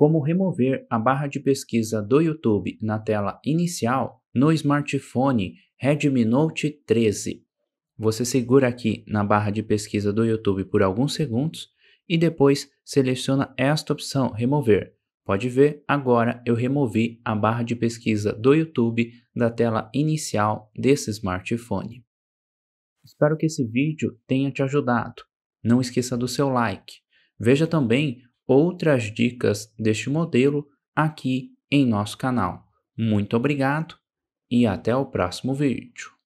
como remover a barra de pesquisa do YouTube na tela inicial no smartphone Redmi Note 13. Você segura aqui na barra de pesquisa do YouTube por alguns segundos e depois seleciona esta opção Remover. Pode ver, agora eu removi a barra de pesquisa do YouTube da tela inicial desse smartphone. Espero que esse vídeo tenha te ajudado. Não esqueça do seu like. Veja também outras dicas deste modelo aqui em nosso canal. Muito obrigado e até o próximo vídeo.